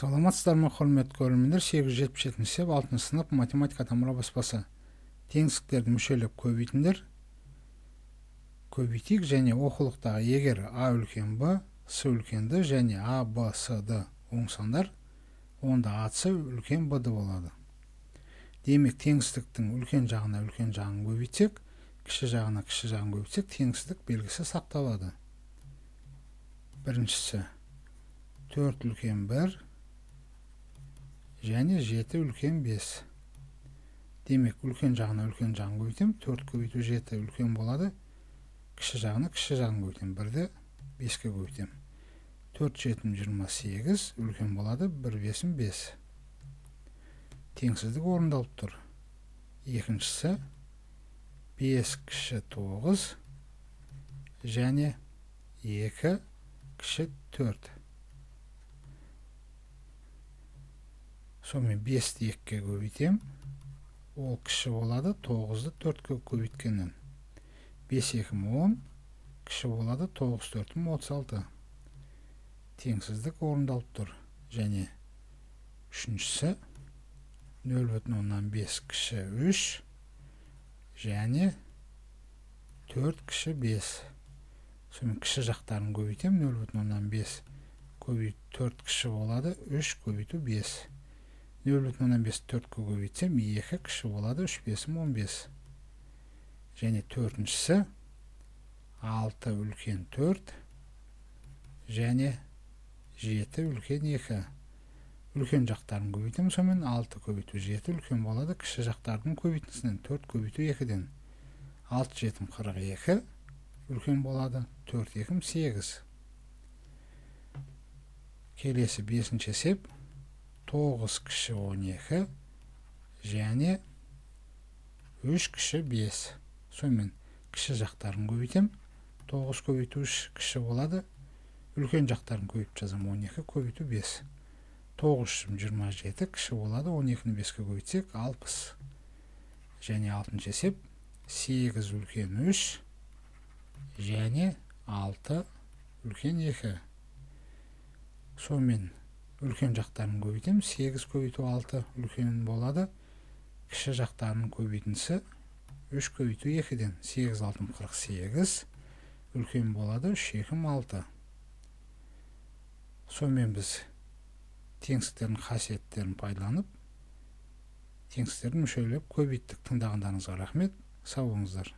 саламатсыздар ма құрметті көрермендер сегіз жүз жетпіс жетінші сеп алтыншы сынып математика тамыра баспасы теңсіздіктерді мүшелеп көбейтіңдер көбейтейік және оқулықтағы егер а үлкен б с үлкен және а б с д оң сандар онда с үлкен б д болады демек теңсіздіктің үлкен жағына үлкен жағын көбейтсек кіші жағына кіші жағын көбейтсек теңсіздік белгісі сақталады біріншісі төрт үлкен бір және жеті үлкен бес демек үлкен жағына үлкен жағын көбейтемін төрт көбейту жеті үлкен болады кіші жағына кіші жағын көбейтемін бірді беске көбейтемін төрт жетім жиырма сегіз үлкен болады бір бесім бес теңсіздік орындалып тұр екіншісі бес кіші тоғыз және екі кіші төрт сонымен бесті екіге көбейтем ол кіші болады тоғызды төртке көбейткеннен бес екі мың он кіші болады тоғыз төрт мың отыз алты теңсіздік орындалып тұр және үшіншісі нөл бүтін оннан бес кіші үш және төрт кіші бес сонымен кіші жақтарын көбейтемін нөл бүтін оннан бес көбейту төрт кіші болады үш көбейту бес нөл бүтін оннан бесті төртке көбейтсем екі кіші болады үш бесім он бес және төртіншісі алты үлкен төрт және жеті үлкен екі үлкен жақтарын көбейтемін сонымен алты көбейту жеті үлкен болады кіші жақтардың көбейтіндісінен төрт көбейту екіден алты жетім қырық екі үлкен болады төрт екім сегіз келесі бесінші есеп тоғыз кіші он екі және үш кіші бес сонымен кіші жақтарын көбейтем. тоғыз көбейту үш кіші болады үлкен жақтарын көбейтіп жазамын он екі көбейту бес тоғыз жиырма жеті кіші болады он екіні беске көбейтсек алпыс және алтыншы есеп сегіз үлкен үш және алты үлкен екі сонымен үлкен жақтарын көбейтеміз сегіз көбейту алты үлкен болады кіші жақтарының көбейтінсі үш көбейту екіден сегіз алтым қырық сегіз үлкен болады үш екім алты сонымен біз теңсіздіктердің қасиеттерін пайдаланып теңсіздіктерді мүшелеп көбейттік тыңдағандарыңызға рахмет сау болыңыздар